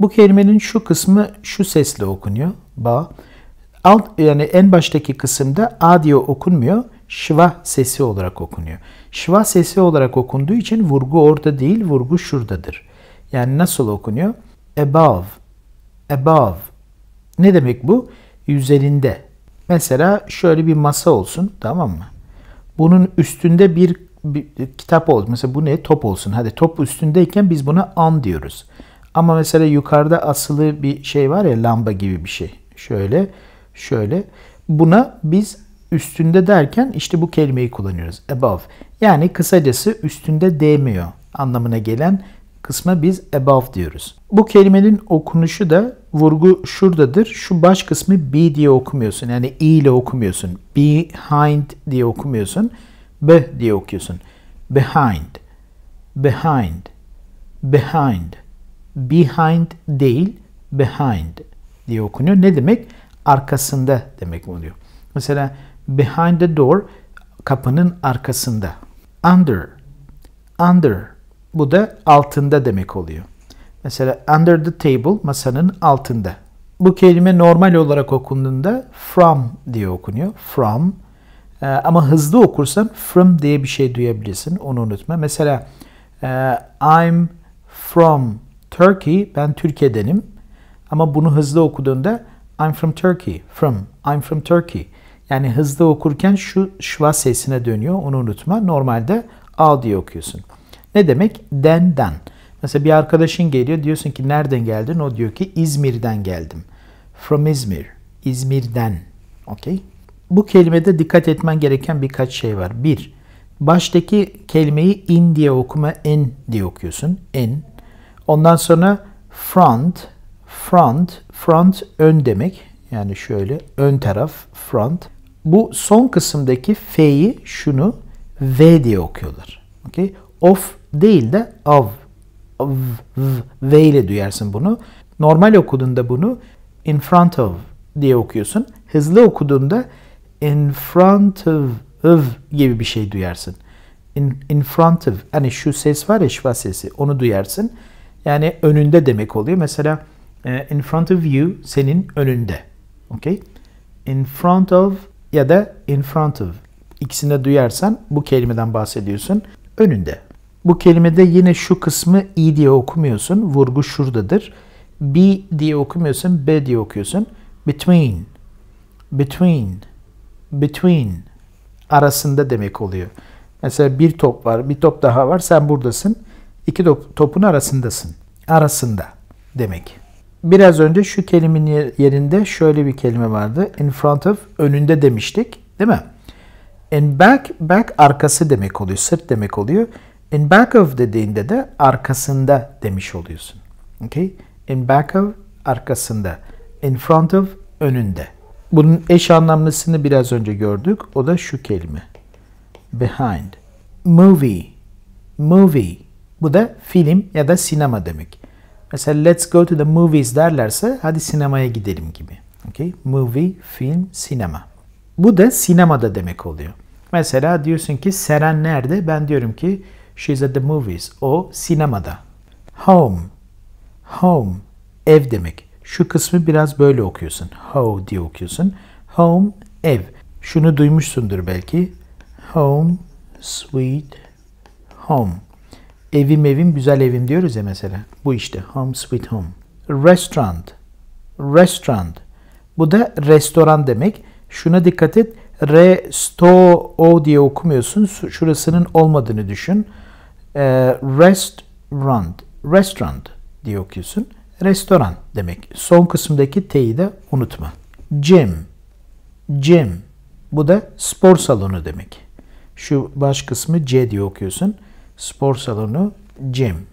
Bu kelimenin şu kısmı şu sesle okunuyor. Ba. Alt yani en baştaki kısımda a diye okunmuyor. Şva sesi olarak okunuyor. Şva sesi olarak okunduğu için vurgu orada değil, vurgu şuradadır. Yani nasıl okunuyor? Above. Above. Ne demek bu? Üzerinde. Mesela şöyle bir masa olsun, tamam mı? bunun üstünde bir, bir kitap olsun, Mesela bu ne? Top olsun. Hadi top üstündeyken biz buna an diyoruz. Ama mesela yukarıda asılı bir şey var ya lamba gibi bir şey. Şöyle, şöyle. Buna biz üstünde derken işte bu kelimeyi kullanıyoruz. Above. Yani kısacası üstünde değmiyor anlamına gelen kısma biz above diyoruz. Bu kelimenin okunuşu da vurgu şuradadır. Şu baş kısmı B diye okumuyorsun. Yani E ile okumuyorsun. Behind diye okumuyorsun. B diye okuyorsun. Behind. Behind. Behind. Behind değil. Behind diye okunuyor. Ne demek? Arkasında demek oluyor. Mesela behind the door kapının arkasında. Under. Under. Bu da altında demek oluyor. Mesela under the table masanın altında. Bu kelime normal olarak okunduğunda from diye okunuyor. From. Ee, ama hızlı okursan from diye bir şey duyabilirsin. Onu unutma. Mesela e, I'm from Turkey. Ben Türkiye'denim. Ama bunu hızlı okuduğunda I'm from Turkey. From. I'm from Turkey. Yani hızlı okurken şu şva sesine dönüyor. Onu unutma. Normalde al diye okuyorsun. Ne demek? den den? Mesela bir arkadaşın geliyor diyorsun ki nereden geldin? O diyor ki İzmir'den geldim. From İzmir. İzmir'den. Okey. Bu kelimede dikkat etmen gereken birkaç şey var. Bir, baştaki kelimeyi in diye okuma en diye okuyorsun. En. Ondan sonra front, front, front ön demek. Yani şöyle ön taraf front. Bu son kısımdaki f'yi şunu v diye okuyorlar. Okay? Of değil de av v, v ile duyarsın bunu. Normal okuduğunda bunu in front of diye okuyorsun. Hızlı okuduğunda in front of, of gibi bir şey duyarsın. In, in front of hani şu ses var ya şifa sesi onu duyarsın. Yani önünde demek oluyor. Mesela eh, in front of you senin önünde. Okay? In front of ya da in front of ikisini de duyarsan bu kelimeden bahsediyorsun. Önünde. Bu kelimede yine şu kısmı i diye okumuyorsun. Vurgu şuradadır. B diye okumuyorsun. B diye okuyorsun. Between. Between. Between. Arasında demek oluyor. Mesela bir top var. Bir top daha var. Sen buradasın. İki top, topun arasındasın. Arasında demek. Biraz önce şu kelimenin yerinde şöyle bir kelime vardı. In front of önünde demiştik. Değil mi? In back, back arkası demek oluyor. Sırt demek oluyor. In back of dediğinde de arkasında demiş oluyorsun. Okay? In back of arkasında. In front of önünde. Bunun eş anlamlısını biraz önce gördük. O da şu kelime. Behind. Movie. Movie. Bu da film ya da sinema demek. Mesela let's go to the movies derlerse hadi sinemaya gidelim gibi. Okay? Movie, film, sinema. Bu da sinemada demek oluyor. Mesela diyorsun ki Seren nerede? Ben diyorum ki She's at the movies. O sinemada. Home. Home. Ev demek. Şu kısmı biraz böyle okuyorsun. How diye okuyorsun. Home, ev. Şunu duymuşsundur belki. Home, sweet home. Evim evim güzel evim diyoruz ya mesela. Bu işte home sweet home. Restaurant. Restaurant. Bu da restoran demek. Şuna dikkat et. sto o diye okumuyorsun. Şurasının olmadığını düşün e, ee, restaurant, restaurant diye okuyorsun. Restoran demek. Son kısımdaki T'yi de unutma. Gym, gym. Bu da spor salonu demek. Şu baş kısmı C diye okuyorsun. Spor salonu gym.